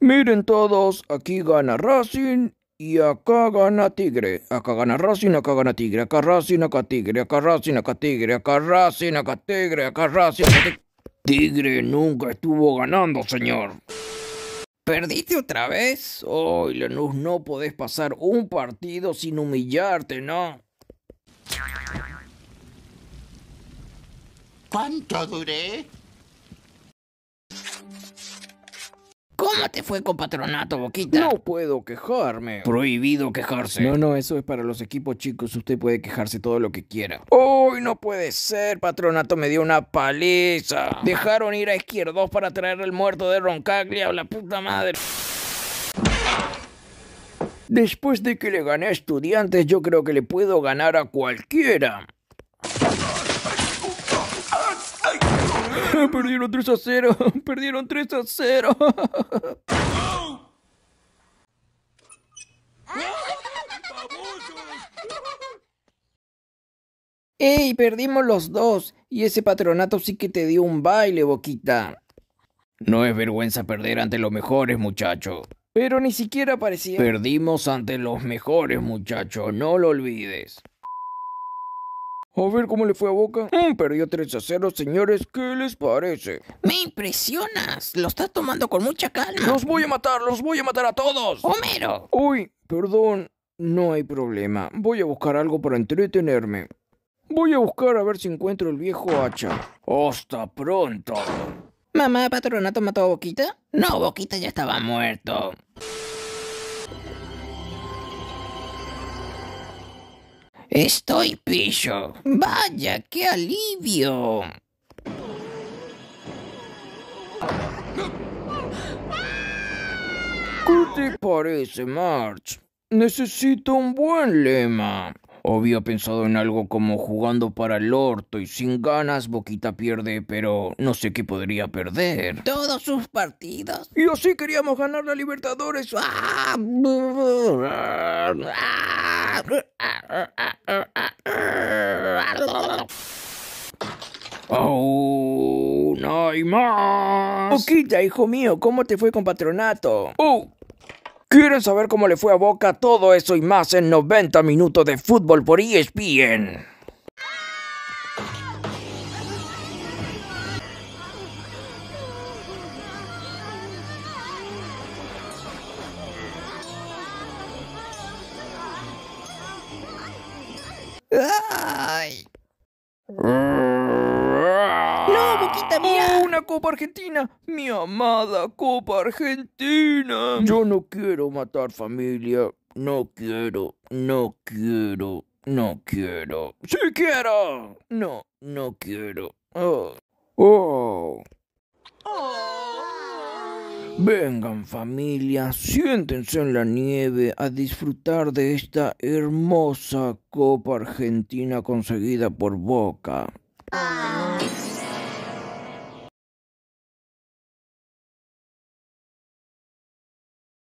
Miren todos, aquí gana Racing y acá gana Tigre. Acá gana Racing, acá gana Tigre. Acá Racing, acá Tigre. Acá Racing, acá Tigre. Acá Racing, acá Tigre. Acá Racing, acá Tigre. Tigre nunca estuvo ganando, señor. ¿Perdiste otra vez? oh, Lanús, no podés pasar un partido sin humillarte, ¿no? ¿Cuánto duré? te fue con patronato, Boquita. No puedo quejarme. Prohibido quejarse. No, no, eso es para los equipos chicos. Usted puede quejarse todo lo que quiera. Uy, no puede ser. Patronato me dio una paliza. Dejaron ir a Izquierdos para traer el muerto de Roncaglia. La puta madre. Después de que le gané a estudiantes, yo creo que le puedo ganar a cualquiera. Perdieron 3 a 0. Perdieron 3 a 0. ¡Ey! Perdimos los dos. Y ese patronato sí que te dio un baile, Boquita. No es vergüenza perder ante los mejores, muchacho. Pero ni siquiera parecía. Perdimos ante los mejores, muchacho. No lo olvides. A ver cómo le fue a Boca. Un mm, perdió 3 a 0, señores. ¿Qué les parece? Me impresionas. Lo estás tomando con mucha calma. Los voy a matar, los voy a matar a todos. Homero. Uy, perdón. No hay problema. Voy a buscar algo para entretenerme. Voy a buscar a ver si encuentro el viejo hacha. Hasta pronto. ¿Mamá Patronato mató a Boquita? No, Boquita ya estaba muerto. Estoy pillo. Vaya, qué alivio. ¿Qué te parece, March? Necesito un buen lema. Había pensado en algo como jugando para el orto y sin ganas Boquita pierde, pero no sé qué podría perder. Todos sus partidos. Y así queríamos ganar la Libertadores. ¡Ah! ¡Oh, no hay más! Poquita, hijo mío, ¿cómo te fue con patronato? ¡Oh! ¿Quieren saber cómo le fue a Boca todo eso y más en 90 minutos de fútbol por ESPN? ¡Ay! ¡No, Boquita, mira! Oh, ¡Una Copa Argentina! ¡Mi amada Copa Argentina! Yo no quiero matar familia. No quiero, no quiero, no quiero. ¡Sí quiero! No, no quiero. ¡Oh! ¡Oh! Vengan familia, siéntense en la nieve a disfrutar de esta hermosa copa argentina conseguida por Boca. Ah.